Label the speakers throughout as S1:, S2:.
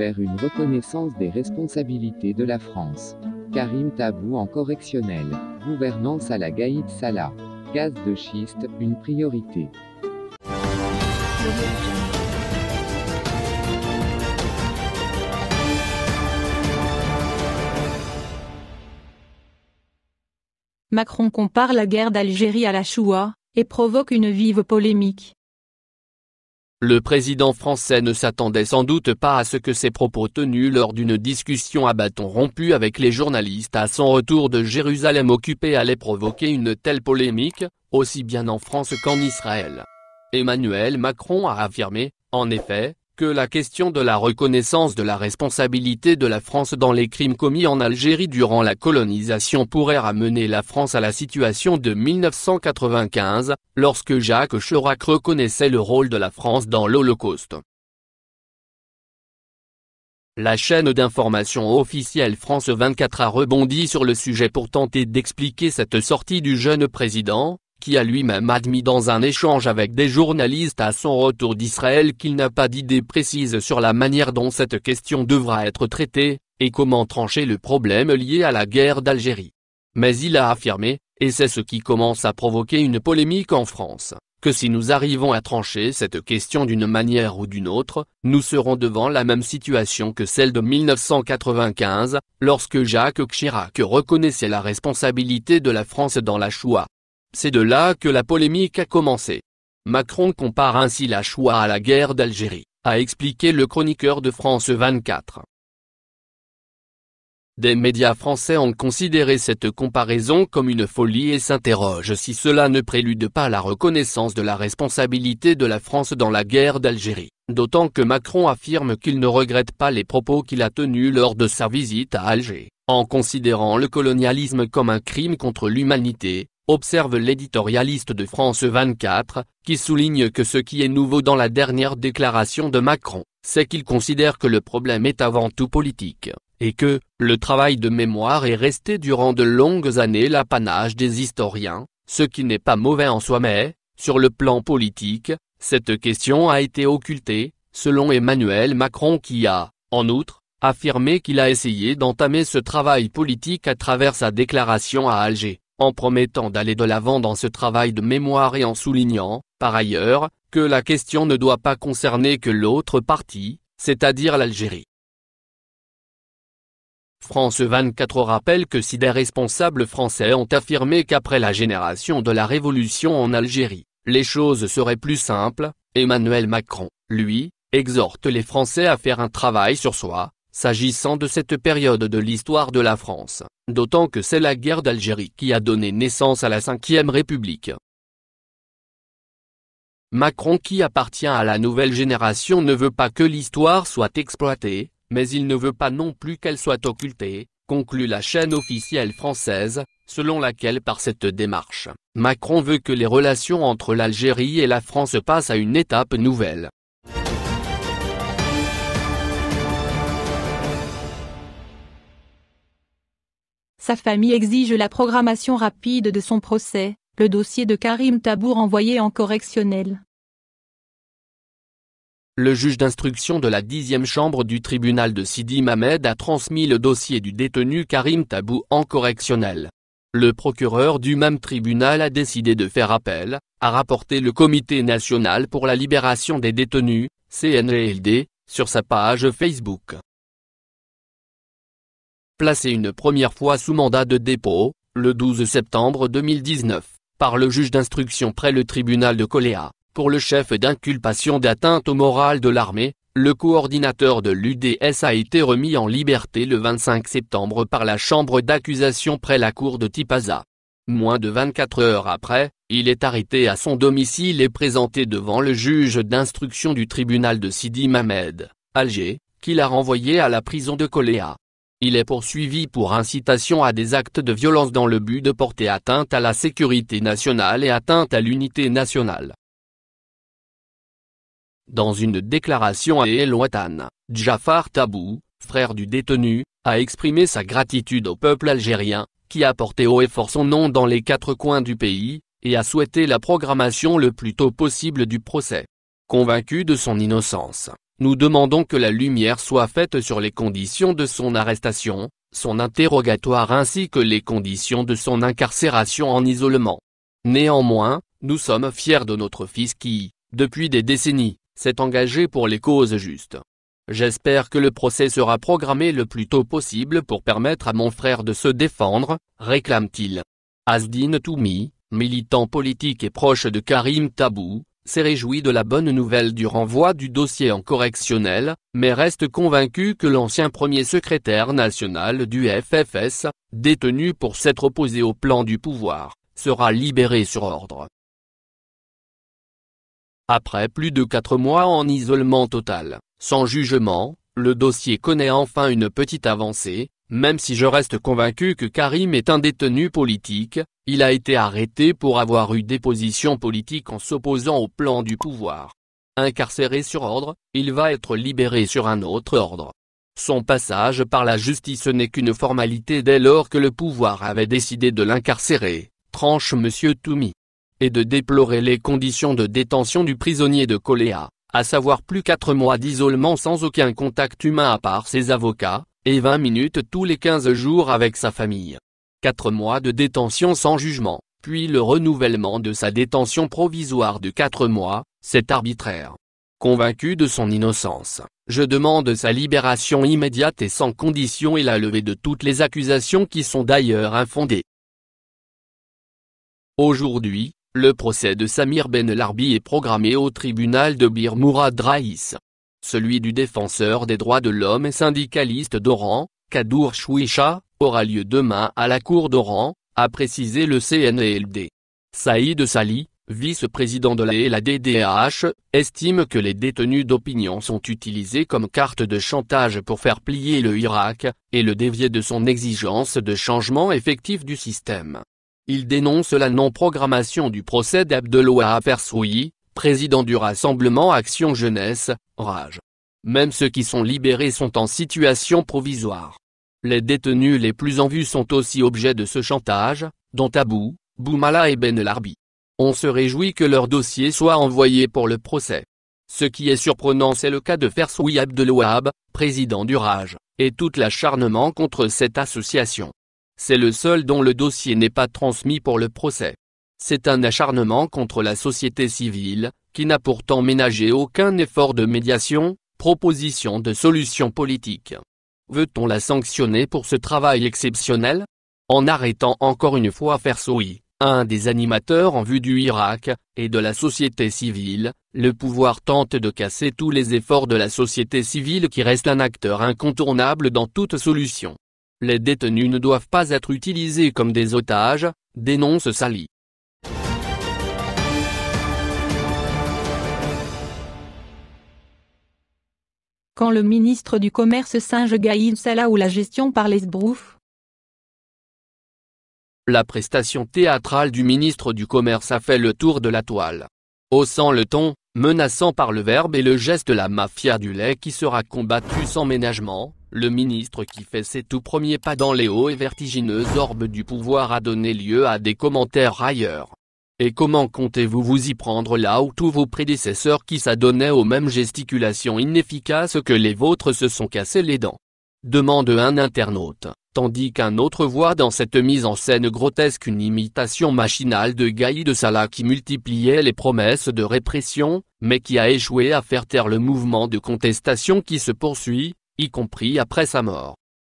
S1: vers une reconnaissance des responsabilités de la France. Karim Tabou en correctionnel. Gouvernance à la Gaïd Salah. Gaz de schiste, une priorité. Macron compare la guerre d'Algérie à la Choua, et provoque une vive polémique. Le président français ne s'attendait sans doute pas à ce que ses propos tenus lors d'une discussion à bâton rompu avec les journalistes à son retour de Jérusalem occupée allaient provoquer une telle polémique, aussi bien en France qu'en Israël. Emmanuel Macron a affirmé, en effet, que la question de la reconnaissance de la responsabilité de la France dans les crimes commis en Algérie durant la colonisation pourrait ramener la France à la situation de 1995, lorsque Jacques Chirac reconnaissait le rôle de la France dans l'Holocauste. La chaîne d'information officielle France 24 a rebondi sur le sujet pour tenter d'expliquer cette sortie du jeune président, qui a lui-même admis dans un échange avec des journalistes à son retour d'Israël qu'il n'a pas d'idée précise sur la manière dont cette question devra être traitée, et comment trancher le problème lié à la guerre d'Algérie. Mais il a affirmé, et c'est ce qui commence à provoquer une polémique en France, que si nous arrivons à trancher cette question d'une manière ou d'une autre, nous serons devant la même situation que celle de 1995, lorsque Jacques Chirac reconnaissait la responsabilité de la France dans la Shoah. C'est de là que la polémique a commencé. Macron compare ainsi la Shoah à la guerre d'Algérie, a expliqué le chroniqueur de France 24. Des médias français ont considéré cette comparaison comme une folie et s'interrogent si cela ne prélude pas la reconnaissance de la responsabilité de la France dans la guerre d'Algérie, d'autant que Macron affirme qu'il ne regrette pas les propos qu'il a tenus lors de sa visite à Alger, en considérant le colonialisme comme un crime contre l'humanité, observe l'éditorialiste de France 24, qui souligne que ce qui est nouveau dans la dernière déclaration de Macron, c'est qu'il considère que le problème est avant tout politique, et que, le travail de mémoire est resté durant de longues années l'apanage des historiens, ce qui n'est pas mauvais en soi mais, sur le plan politique, cette question a été occultée, selon Emmanuel Macron qui a, en outre, affirmé qu'il a essayé d'entamer ce travail politique à travers sa déclaration à Alger en promettant d'aller de l'avant dans ce travail de mémoire et en soulignant, par ailleurs, que la question ne doit pas concerner que l'autre partie, c'est-à-dire l'Algérie. France 24 rappelle que si des responsables français ont affirmé qu'après la génération de la Révolution en Algérie, les choses seraient plus simples, Emmanuel Macron, lui, exhorte les Français à faire un travail sur soi, s'agissant de cette période de l'histoire de la France, d'autant que c'est la guerre d'Algérie qui a donné naissance à la Ve République. Macron qui appartient à la nouvelle génération ne veut pas que l'histoire soit exploitée, mais il ne veut pas non plus qu'elle soit occultée, conclut la chaîne officielle française, selon laquelle par cette démarche, Macron veut que les relations entre l'Algérie et la France passent à une étape nouvelle. Sa famille exige la programmation rapide de son procès, le dossier de Karim Tabour envoyé en correctionnel. Le juge d'instruction de la 10 chambre du tribunal de Sidi Mamed a transmis le dossier du détenu Karim Tabou en correctionnel. Le procureur du même tribunal a décidé de faire appel, a rapporté le Comité national pour la libération des détenus, CNLD, sur sa page Facebook placé une première fois sous mandat de dépôt, le 12 septembre 2019, par le juge d'instruction près le tribunal de Coléa, pour le chef d'inculpation d'atteinte au moral de l'armée, le coordinateur de l'UDS a été remis en liberté le 25 septembre par la chambre d'accusation près la cour de Tipaza. Moins de 24 heures après, il est arrêté à son domicile et présenté devant le juge d'instruction du tribunal de Sidi Mamed, Alger, qui l'a renvoyé à la prison de Coléa. Il est poursuivi pour incitation à des actes de violence dans le but de porter atteinte à la sécurité nationale et atteinte à l'unité nationale. Dans une déclaration à El Watan, Jafar Tabou, frère du détenu, a exprimé sa gratitude au peuple algérien, qui a porté haut et fort son nom dans les quatre coins du pays, et a souhaité la programmation le plus tôt possible du procès. Convaincu de son innocence, nous demandons que la lumière soit faite sur les conditions de son arrestation, son interrogatoire ainsi que les conditions de son incarcération en isolement. Néanmoins, nous sommes fiers de notre fils qui, depuis des décennies, s'est engagé pour les causes justes. J'espère que le procès sera programmé le plus tôt possible pour permettre à mon frère de se défendre, réclame-t-il. Asdine Toumi, militant politique et proche de Karim Tabou, s'est réjoui de la bonne nouvelle du renvoi du dossier en correctionnel, mais reste convaincu que l'ancien premier secrétaire national du FFS, détenu pour s'être opposé au plan du pouvoir, sera libéré sur ordre. Après plus de quatre mois en isolement total, sans jugement, le dossier connaît enfin une petite avancée, même si je reste convaincu que Karim est un détenu politique, il a été arrêté pour avoir eu des positions politiques en s'opposant au plan du pouvoir. Incarcéré sur ordre, il va être libéré sur un autre ordre. Son passage par la justice n'est qu'une formalité dès lors que le pouvoir avait décidé de l'incarcérer, tranche M. Toumi. Et de déplorer les conditions de détention du prisonnier de Coléa, à savoir plus quatre mois d'isolement sans aucun contact humain à part ses avocats, et 20 minutes tous les 15 jours avec sa famille. 4 mois de détention sans jugement, puis le renouvellement de sa détention provisoire de 4 mois, c'est arbitraire. Convaincu de son innocence, je demande sa libération immédiate et sans condition et la levée de toutes les accusations qui sont d'ailleurs infondées. Aujourd'hui, le procès de Samir Ben Larbi est programmé au tribunal de Bir Mourad Raïs celui du défenseur des droits de l'homme et syndicaliste d'Oran, Kadour Chouicha, aura lieu demain à la cour d'Oran, a précisé le CNLD. Saïd Sali, vice-président de la estime que les détenus d'opinion sont utilisés comme carte de chantage pour faire plier le Irak, et le dévier de son exigence de changement effectif du système. Il dénonce la non-programmation du procès d'Abdeloua Afersoui président du Rassemblement Action Jeunesse, Rage. Même ceux qui sont libérés sont en situation provisoire. Les détenus les plus en vue sont aussi objets de ce chantage, dont Abou, Boumala et Ben Larbi. On se réjouit que leur dossier soit envoyé pour le procès. Ce qui est surprenant c'est le cas de Fersoui Abdelouab, président du Rage, et tout l'acharnement contre cette association. C'est le seul dont le dossier n'est pas transmis pour le procès. C'est un acharnement contre la société civile, qui n'a pourtant ménagé aucun effort de médiation, proposition de solution politique. Veut-on la sanctionner pour ce travail exceptionnel En arrêtant encore une fois Fersoui, un des animateurs en vue du Irak, et de la société civile, le pouvoir tente de casser tous les efforts de la société civile qui reste un acteur incontournable dans toute solution. Les détenus ne doivent pas être utilisés comme des otages, dénonce Sali. quand le ministre du Commerce singe Gaïd Salah ou la gestion par les brouffes La prestation théâtrale du ministre du Commerce a fait le tour de la toile. Haussant le ton, menaçant par le verbe et le geste la mafia du lait qui sera combattue sans ménagement, le ministre qui fait ses tout premiers pas dans les hauts et vertigineux orbes du pouvoir a donné lieu à des commentaires ailleurs. Et comment comptez-vous vous y prendre là où tous vos prédécesseurs qui s'adonnaient aux mêmes gesticulations inefficaces que les vôtres se sont cassés les dents Demande un internaute, tandis qu'un autre voit dans cette mise en scène grotesque une imitation machinale de Gaï de Salah qui multipliait les promesses de répression, mais qui a échoué à faire taire le mouvement de contestation qui se poursuit, y compris après sa mort.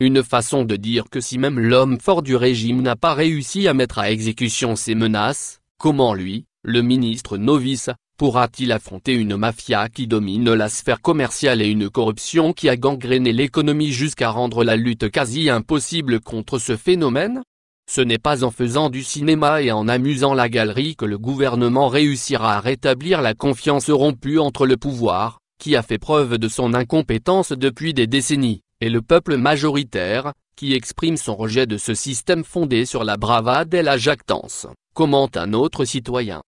S1: Une façon de dire que si même l'homme fort du régime n'a pas réussi à mettre à exécution ses menaces, Comment lui, le ministre novice, pourra-t-il affronter une mafia qui domine la sphère commerciale et une corruption qui a gangréné l'économie jusqu'à rendre la lutte quasi impossible contre ce phénomène Ce n'est pas en faisant du cinéma et en amusant la galerie que le gouvernement réussira à rétablir la confiance rompue entre le pouvoir, qui a fait preuve de son incompétence depuis des décennies, et le peuple majoritaire, qui exprime son rejet de ce système fondé sur la bravade et la jactance commente un autre citoyen.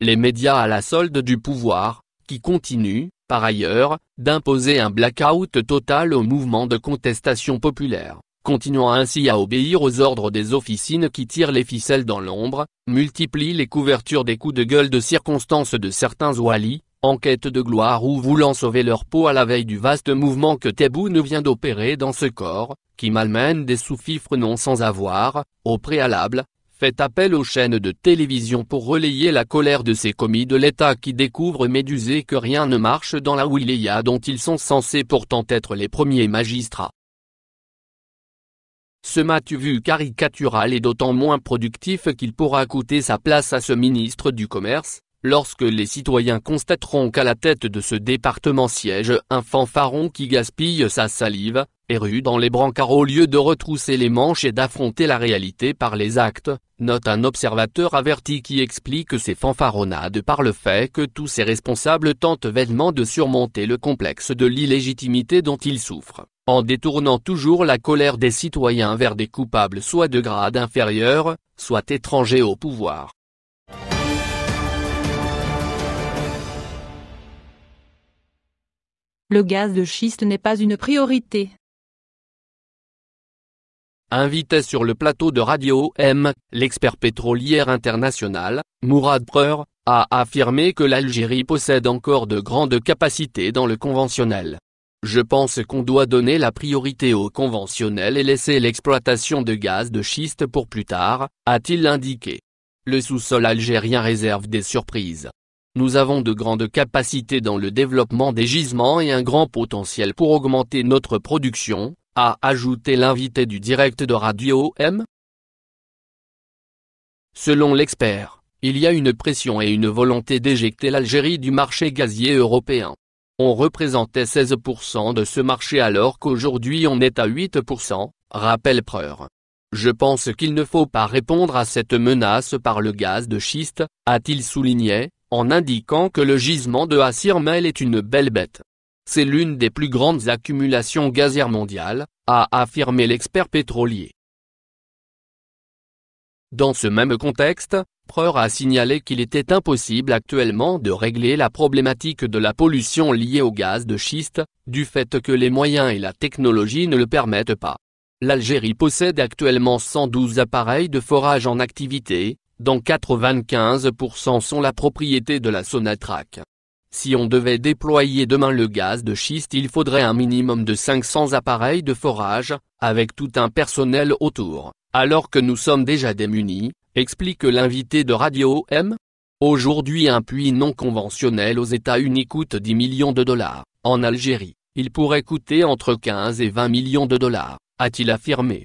S1: Les médias à la solde du pouvoir, qui continuent, par ailleurs, d'imposer un blackout total au mouvement de contestation populaire, continuant ainsi à obéir aux ordres des officines qui tirent les ficelles dans l'ombre, multiplient les couvertures des coups de gueule de circonstance de certains Wali, en quête de gloire ou voulant sauver leur peau à la veille du vaste mouvement que Tebou vient d'opérer dans ce corps, qui malmène des sous-fifres non sans avoir, au préalable, fait appel aux chaînes de télévision pour relayer la colère de ces commis de l'État qui découvrent médusés que rien ne marche dans la wilaya dont ils sont censés pourtant être les premiers magistrats. Ce matu vu caricatural est d'autant moins productif qu'il pourra coûter sa place à ce ministre du Commerce, lorsque les citoyens constateront qu'à la tête de ce département siège un fanfaron qui gaspille sa salive, et rue dans les brancards au lieu de retrousser les manches et d'affronter la réalité par les actes, note un observateur averti qui explique ces fanfaronnades par le fait que tous ces responsables tentent vainement de surmonter le complexe de l'illégitimité dont ils souffrent, en détournant toujours la colère des citoyens vers des coupables soit de grade inférieur, soit étrangers au pouvoir. Le gaz de schiste n'est pas une priorité. Invité sur le plateau de Radio M, l'expert pétrolière international, Mourad Preur, a affirmé que l'Algérie possède encore de grandes capacités dans le conventionnel. Je pense qu'on doit donner la priorité au conventionnel et laisser l'exploitation de gaz de schiste pour plus tard, a-t-il indiqué. Le sous-sol algérien réserve des surprises. Nous avons de grandes capacités dans le développement des gisements et un grand potentiel pour augmenter notre production, a ajouté l'invité du direct de Radio M. Selon l'expert, il y a une pression et une volonté d'éjecter l'Algérie du marché gazier européen. On représentait 16% de ce marché alors qu'aujourd'hui on est à 8%, rappelle Preur. Je pense qu'il ne faut pas répondre à cette menace par le gaz de schiste, a-t-il souligné, en indiquant que le gisement de Assirmel est une belle bête. C'est l'une des plus grandes accumulations gazières mondiales, a affirmé l'expert pétrolier. Dans ce même contexte, Preur a signalé qu'il était impossible actuellement de régler la problématique de la pollution liée au gaz de schiste, du fait que les moyens et la technologie ne le permettent pas. L'Algérie possède actuellement 112 appareils de forage en activité, dont 95% sont la propriété de la Sonatrach. Si on devait déployer demain le gaz de schiste il faudrait un minimum de 500 appareils de forage, avec tout un personnel autour, alors que nous sommes déjà démunis, explique l'invité de Radio M. Aujourd'hui un puits non conventionnel aux États-Unis coûte 10 millions de dollars, en Algérie, il pourrait coûter entre 15 et 20 millions de dollars, a-t-il affirmé.